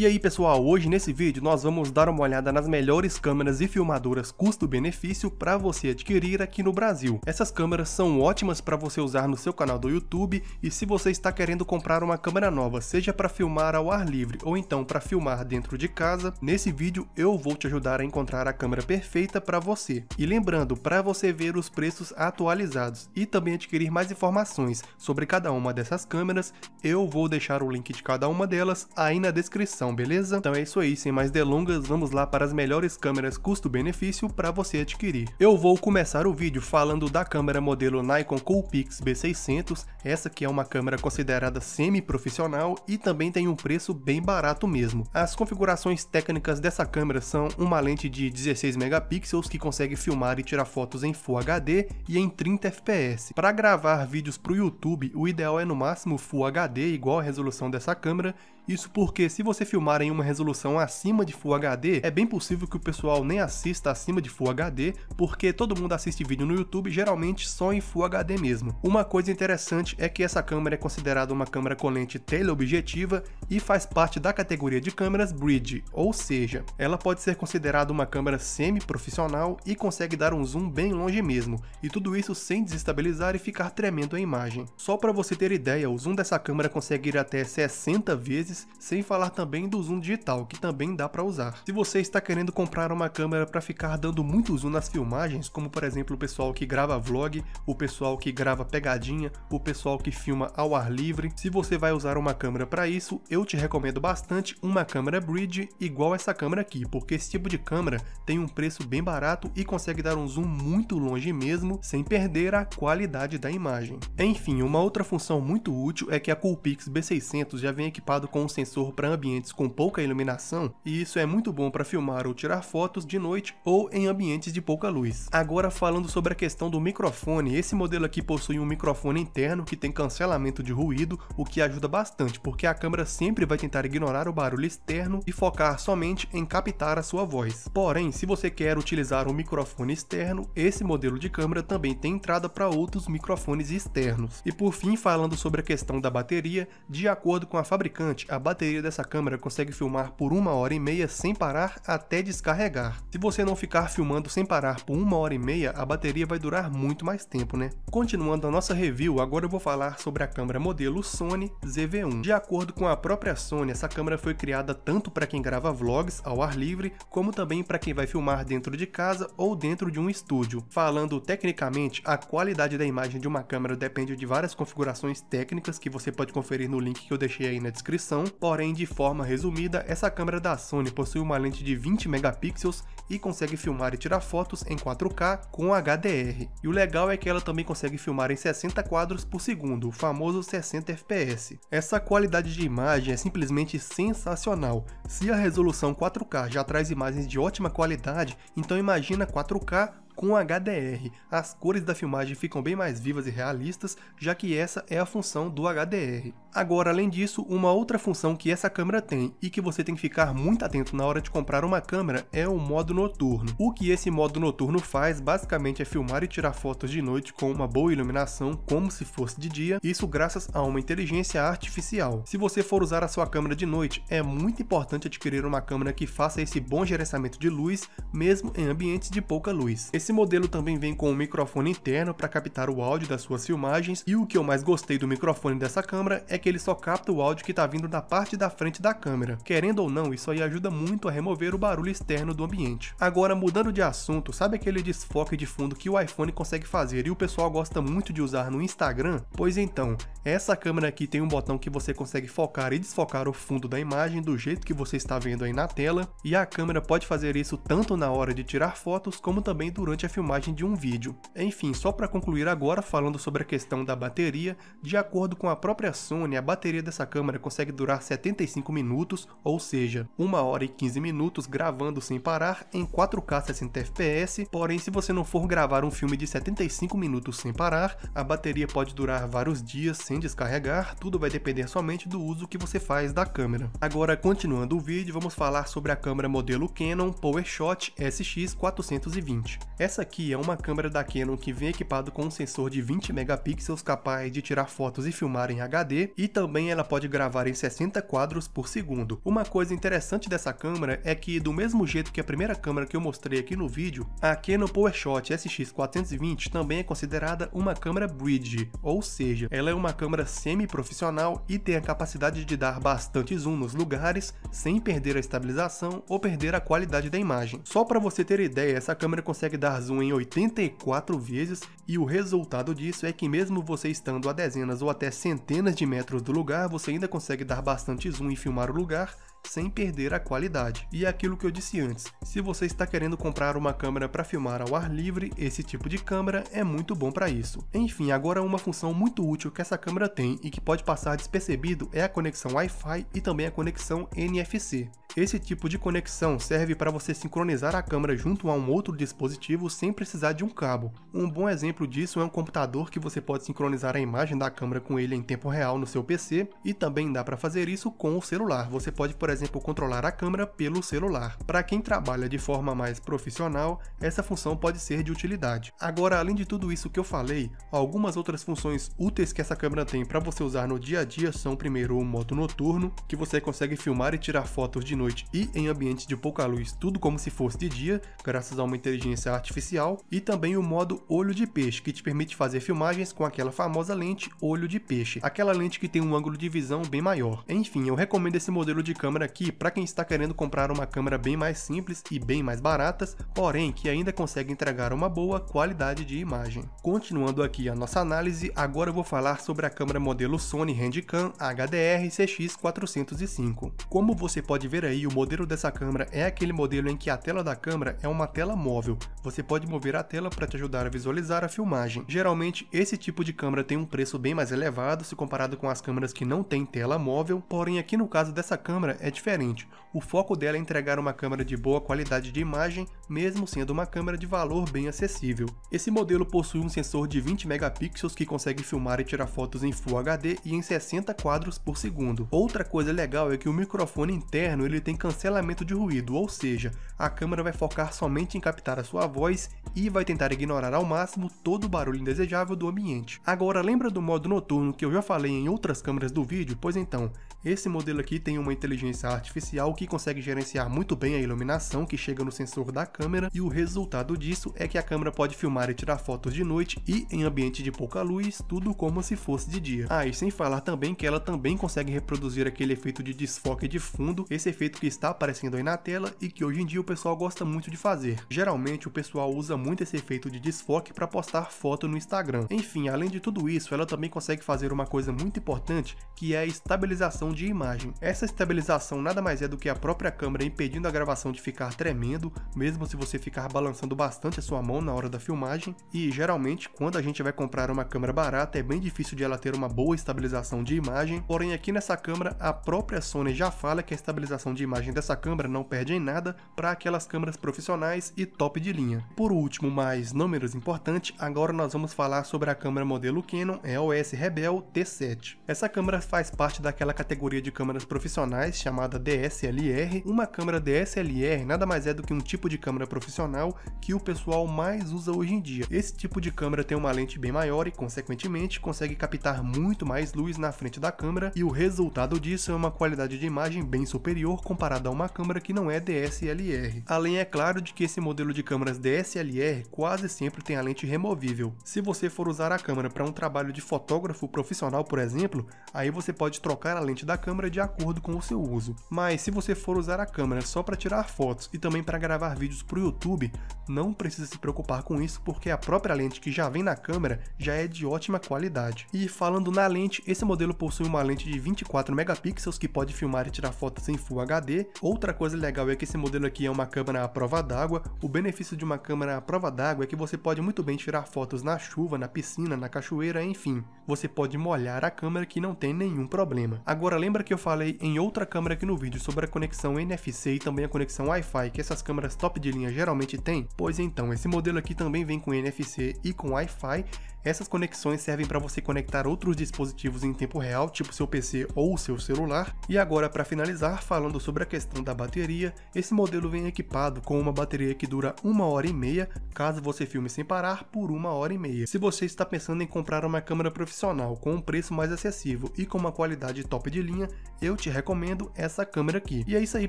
E aí pessoal, hoje nesse vídeo nós vamos dar uma olhada nas melhores câmeras e filmadoras custo-benefício para você adquirir aqui no Brasil. Essas câmeras são ótimas para você usar no seu canal do YouTube e se você está querendo comprar uma câmera nova, seja para filmar ao ar livre ou então para filmar dentro de casa, nesse vídeo eu vou te ajudar a encontrar a câmera perfeita para você. E lembrando, para você ver os preços atualizados e também adquirir mais informações sobre cada uma dessas câmeras, eu vou deixar o link de cada uma delas aí na descrição. Então, beleza? Então é isso aí, sem mais delongas, vamos lá para as melhores câmeras custo-benefício para você adquirir. Eu vou começar o vídeo falando da câmera modelo Nikon Coolpix B600, essa que é uma câmera considerada semi-profissional e também tem um preço bem barato mesmo. As configurações técnicas dessa câmera são uma lente de 16 megapixels que consegue filmar e tirar fotos em Full HD e em 30 fps. Para gravar vídeos para o YouTube, o ideal é no máximo Full HD, igual a resolução dessa câmera, isso porque se você filmar filmar em uma resolução acima de Full HD, é bem possível que o pessoal nem assista acima de Full HD, porque todo mundo assiste vídeo no YouTube geralmente só em Full HD mesmo. Uma coisa interessante é que essa câmera é considerada uma câmera com lente teleobjetiva e faz parte da categoria de câmeras bridge, ou seja, ela pode ser considerada uma câmera semi-profissional e consegue dar um zoom bem longe mesmo, e tudo isso sem desestabilizar e ficar tremendo a imagem. Só para você ter ideia, o zoom dessa câmera consegue ir até 60 vezes, sem falar também além do zoom digital, que também dá para usar. Se você está querendo comprar uma câmera para ficar dando muito zoom nas filmagens, como por exemplo o pessoal que grava vlog, o pessoal que grava pegadinha, o pessoal que filma ao ar livre, se você vai usar uma câmera para isso, eu te recomendo bastante uma câmera bridge igual essa câmera aqui, porque esse tipo de câmera tem um preço bem barato e consegue dar um zoom muito longe mesmo, sem perder a qualidade da imagem. Enfim, uma outra função muito útil é que a Coolpix B600 já vem equipado com um sensor para ambientes ambientes com pouca iluminação, e isso é muito bom para filmar ou tirar fotos de noite ou em ambientes de pouca luz. Agora falando sobre a questão do microfone, esse modelo aqui possui um microfone interno que tem cancelamento de ruído, o que ajuda bastante, porque a câmera sempre vai tentar ignorar o barulho externo e focar somente em captar a sua voz. Porém, se você quer utilizar um microfone externo, esse modelo de câmera também tem entrada para outros microfones externos. E por fim, falando sobre a questão da bateria, de acordo com a fabricante, a bateria dessa câmera consegue filmar por uma hora e meia sem parar até descarregar. Se você não ficar filmando sem parar por uma hora e meia, a bateria vai durar muito mais tempo, né? Continuando a nossa review, agora eu vou falar sobre a câmera modelo Sony ZV-1. De acordo com a própria Sony, essa câmera foi criada tanto para quem grava vlogs ao ar livre, como também para quem vai filmar dentro de casa ou dentro de um estúdio. Falando tecnicamente, a qualidade da imagem de uma câmera depende de várias configurações técnicas que você pode conferir no link que eu deixei aí na descrição, porém de forma resumida, essa câmera da Sony possui uma lente de 20 megapixels e consegue filmar e tirar fotos em 4K com HDR. E o legal é que ela também consegue filmar em 60 quadros por segundo, o famoso 60 fps. Essa qualidade de imagem é simplesmente sensacional. Se a resolução 4K já traz imagens de ótima qualidade, então imagina 4K com HDR, as cores da filmagem ficam bem mais vivas e realistas, já que essa é a função do HDR. Agora, além disso, uma outra função que essa câmera tem e que você tem que ficar muito atento na hora de comprar uma câmera é o modo noturno. O que esse modo noturno faz basicamente é filmar e tirar fotos de noite com uma boa iluminação, como se fosse de dia, isso graças a uma inteligência artificial. Se você for usar a sua câmera de noite, é muito importante adquirir uma câmera que faça esse bom gerenciamento de luz, mesmo em ambientes de pouca luz. Esse esse modelo também vem com um microfone interno para captar o áudio das suas filmagens e o que eu mais gostei do microfone dessa câmera é que ele só capta o áudio que está vindo da parte da frente da câmera. Querendo ou não, isso aí ajuda muito a remover o barulho externo do ambiente. Agora, mudando de assunto, sabe aquele desfoque de fundo que o iPhone consegue fazer e o pessoal gosta muito de usar no Instagram? Pois então, essa câmera aqui tem um botão que você consegue focar e desfocar o fundo da imagem do jeito que você está vendo aí na tela, e a câmera pode fazer isso tanto na hora de tirar fotos como também durante durante a filmagem de um vídeo. Enfim, só para concluir agora falando sobre a questão da bateria, de acordo com a própria Sony, a bateria dessa câmera consegue durar 75 minutos, ou seja, 1 hora e 15 minutos gravando sem parar em 4K 60 fps, porém se você não for gravar um filme de 75 minutos sem parar, a bateria pode durar vários dias sem descarregar, tudo vai depender somente do uso que você faz da câmera. Agora, continuando o vídeo, vamos falar sobre a câmera modelo Canon PowerShot SX420. Essa aqui é uma câmera da Canon que vem equipada com um sensor de 20 megapixels capaz de tirar fotos e filmar em HD e também ela pode gravar em 60 quadros por segundo. Uma coisa interessante dessa câmera é que do mesmo jeito que a primeira câmera que eu mostrei aqui no vídeo, a Canon PowerShot SX420 também é considerada uma câmera bridge, ou seja, ela é uma câmera semi-profissional e tem a capacidade de dar bastante zoom nos lugares sem perder a estabilização ou perder a qualidade da imagem. Só para você ter ideia, essa câmera consegue dar dar zoom em 84 vezes e o resultado disso é que mesmo você estando a dezenas ou até centenas de metros do lugar, você ainda consegue dar bastante zoom e filmar o lugar sem perder a qualidade. E é aquilo que eu disse antes, se você está querendo comprar uma câmera para filmar ao ar livre, esse tipo de câmera é muito bom para isso. Enfim, agora uma função muito útil que essa câmera tem e que pode passar despercebido é a conexão Wi-Fi e também a conexão NFC. Esse tipo de conexão serve para você sincronizar a câmera junto a um outro dispositivo sem precisar de um cabo. Um bom exemplo disso é um computador que você pode sincronizar a imagem da câmera com ele em tempo real no seu PC, e também dá para fazer isso com o celular. Você pode, por exemplo, controlar a câmera pelo celular. Para quem trabalha de forma mais profissional, essa função pode ser de utilidade. Agora, além de tudo isso que eu falei, algumas outras funções úteis que essa câmera tem para você usar no dia a dia são primeiro o modo noturno, que você consegue filmar e tirar fotos de noite e em ambientes de pouca luz, tudo como se fosse de dia, graças a uma inteligência artificial, e também o modo olho de peixe, que te permite fazer filmagens com aquela famosa lente olho de peixe, aquela lente que tem um ângulo de visão bem maior. Enfim, eu recomendo esse modelo de câmera aqui para quem está querendo comprar uma câmera bem mais simples e bem mais baratas, porém que ainda consegue entregar uma boa qualidade de imagem. Continuando aqui a nossa análise, agora eu vou falar sobre a câmera modelo Sony Handycam HDR CX405. Como você pode ver aí, o modelo dessa câmera é aquele modelo em que a tela da câmera é uma tela móvel. Você pode mover a tela para te ajudar a visualizar a filmagem. Geralmente, esse tipo de câmera tem um preço bem mais elevado se comparado com as câmeras que não têm tela móvel, porém aqui no caso dessa câmera é diferente. O foco dela é entregar uma câmera de boa qualidade de imagem, mesmo sendo uma câmera de valor bem acessível. Esse modelo possui um sensor de 20 megapixels que consegue filmar e tirar fotos em Full HD e em 60 quadros por segundo. Outra coisa legal é que o microfone interno ele ele tem cancelamento de ruído, ou seja, a câmera vai focar somente em captar a sua voz e vai tentar ignorar ao máximo todo o barulho indesejável do ambiente. Agora, lembra do modo noturno que eu já falei em outras câmeras do vídeo? Pois então, esse modelo aqui tem uma inteligência artificial que consegue gerenciar muito bem a iluminação que chega no sensor da câmera e o resultado disso é que a câmera pode filmar e tirar fotos de noite e em ambiente de pouca luz, tudo como se fosse de dia. Ah, e sem falar também que ela também consegue reproduzir aquele efeito de desfoque de fundo, esse efeito que está aparecendo aí na tela e que hoje em dia o pessoal gosta muito de fazer. Geralmente o pessoal usa muito esse efeito de desfoque para postar foto no Instagram. Enfim, além de tudo isso, ela também consegue fazer uma coisa muito importante, que é a estabilização de imagem. Essa estabilização nada mais é do que a própria câmera impedindo a gravação de ficar tremendo, mesmo se você ficar balançando bastante a sua mão na hora da filmagem, e geralmente quando a gente vai comprar uma câmera barata é bem difícil de ela ter uma boa estabilização de imagem, porém aqui nessa câmera a própria Sony já fala que a estabilização de de imagem dessa câmera não perde em nada para aquelas câmeras profissionais e top de linha. Por último, mas não menos importante, agora nós vamos falar sobre a câmera modelo Canon EOS Rebel T7. Essa câmera faz parte daquela categoria de câmeras profissionais chamada DSLR. Uma câmera DSLR nada mais é do que um tipo de câmera profissional que o pessoal mais usa hoje em dia. Esse tipo de câmera tem uma lente bem maior e, consequentemente, consegue captar muito mais luz na frente da câmera e o resultado disso é uma qualidade de imagem bem superior comparada a uma câmera que não é DSLR. Além, é claro, de que esse modelo de câmeras DSLR quase sempre tem a lente removível. Se você for usar a câmera para um trabalho de fotógrafo profissional, por exemplo, aí você pode trocar a lente da câmera de acordo com o seu uso. Mas se você for usar a câmera só para tirar fotos e também para gravar vídeos para o YouTube, não precisa se preocupar com isso porque a própria lente que já vem na câmera já é de ótima qualidade. E falando na lente, esse modelo possui uma lente de 24 megapixels que pode filmar e tirar fotos em Full HD HD. Outra coisa legal é que esse modelo aqui é uma câmera à prova d'água. O benefício de uma câmera à prova d'água é que você pode muito bem tirar fotos na chuva, na piscina, na cachoeira, enfim. Você pode molhar a câmera que não tem nenhum problema. Agora lembra que eu falei em outra câmera aqui no vídeo sobre a conexão NFC e também a conexão Wi-Fi que essas câmeras top de linha geralmente têm? Pois então, esse modelo aqui também vem com NFC e com Wi-Fi essas conexões servem para você conectar outros dispositivos em tempo real, tipo seu PC ou seu celular. E agora, para finalizar, falando sobre a questão da bateria, esse modelo vem equipado com uma bateria que dura uma hora e meia, caso você filme sem parar, por uma hora e meia. Se você está pensando em comprar uma câmera profissional com um preço mais acessível e com uma qualidade top de linha, eu te recomendo essa câmera aqui. E é isso aí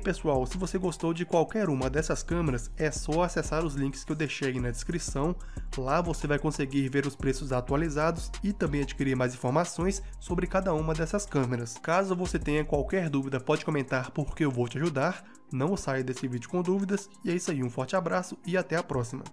pessoal, se você gostou de qualquer uma dessas câmeras, é só acessar os links que eu deixei na descrição, lá você vai conseguir ver os preços preços atualizados e também adquirir mais informações sobre cada uma dessas câmeras. Caso você tenha qualquer dúvida, pode comentar porque eu vou te ajudar. Não saia desse vídeo com dúvidas. E é isso aí, um forte abraço e até a próxima.